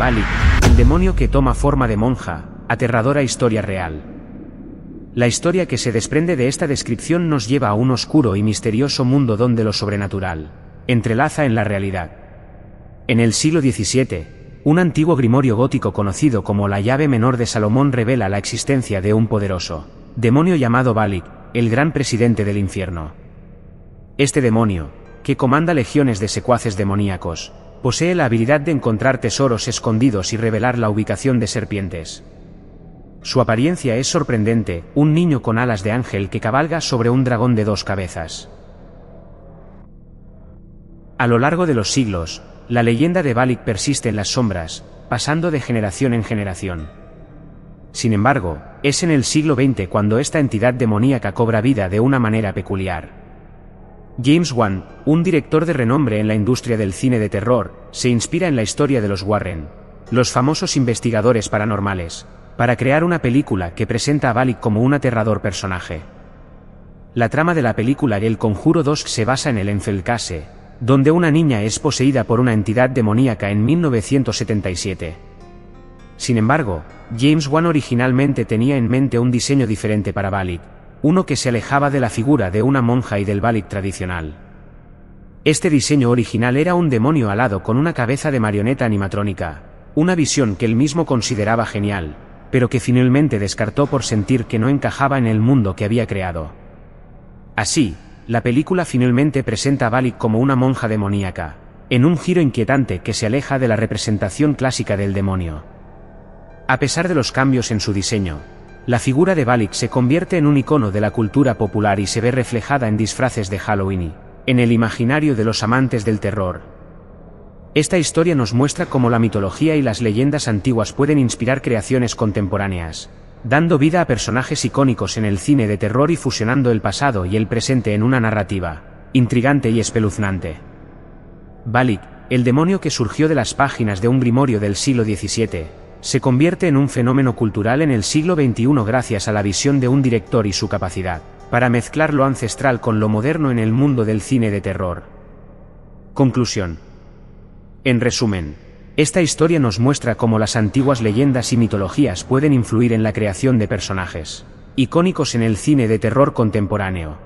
Balik, el demonio que toma forma de monja, aterradora historia real. La historia que se desprende de esta descripción nos lleva a un oscuro y misterioso mundo donde lo sobrenatural entrelaza en la realidad. En el siglo XVII, un antiguo grimorio gótico conocido como la llave menor de Salomón revela la existencia de un poderoso demonio llamado Balik, el gran presidente del infierno. Este demonio, que comanda legiones de secuaces demoníacos, Posee la habilidad de encontrar tesoros escondidos y revelar la ubicación de serpientes. Su apariencia es sorprendente, un niño con alas de ángel que cabalga sobre un dragón de dos cabezas. A lo largo de los siglos, la leyenda de Balik persiste en las sombras, pasando de generación en generación. Sin embargo, es en el siglo XX cuando esta entidad demoníaca cobra vida de una manera peculiar. James Wan, un director de renombre en la industria del cine de terror, se inspira en la historia de los Warren, los famosos investigadores paranormales, para crear una película que presenta a Balik como un aterrador personaje. La trama de la película El Conjuro 2 se basa en el Enfelcase, donde una niña es poseída por una entidad demoníaca en 1977. Sin embargo, James Wan originalmente tenía en mente un diseño diferente para Balik, uno que se alejaba de la figura de una monja y del balik tradicional. Este diseño original era un demonio alado con una cabeza de marioneta animatrónica, una visión que él mismo consideraba genial, pero que finalmente descartó por sentir que no encajaba en el mundo que había creado. Así, la película finalmente presenta a Balik como una monja demoníaca, en un giro inquietante que se aleja de la representación clásica del demonio. A pesar de los cambios en su diseño, la figura de Balik se convierte en un icono de la cultura popular y se ve reflejada en disfraces de Halloween y en el imaginario de los amantes del terror. Esta historia nos muestra cómo la mitología y las leyendas antiguas pueden inspirar creaciones contemporáneas, dando vida a personajes icónicos en el cine de terror y fusionando el pasado y el presente en una narrativa, intrigante y espeluznante. Balik, el demonio que surgió de las páginas de un grimorio del siglo XVII, se convierte en un fenómeno cultural en el siglo XXI gracias a la visión de un director y su capacidad para mezclar lo ancestral con lo moderno en el mundo del cine de terror. Conclusión. En resumen, esta historia nos muestra cómo las antiguas leyendas y mitologías pueden influir en la creación de personajes icónicos en el cine de terror contemporáneo.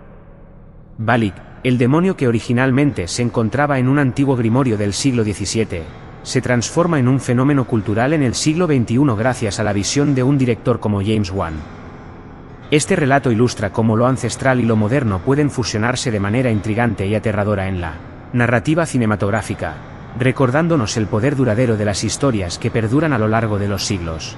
Balik, el demonio que originalmente se encontraba en un antiguo grimorio del siglo XVII, se transforma en un fenómeno cultural en el siglo XXI gracias a la visión de un director como James Wan. Este relato ilustra cómo lo ancestral y lo moderno pueden fusionarse de manera intrigante y aterradora en la narrativa cinematográfica, recordándonos el poder duradero de las historias que perduran a lo largo de los siglos.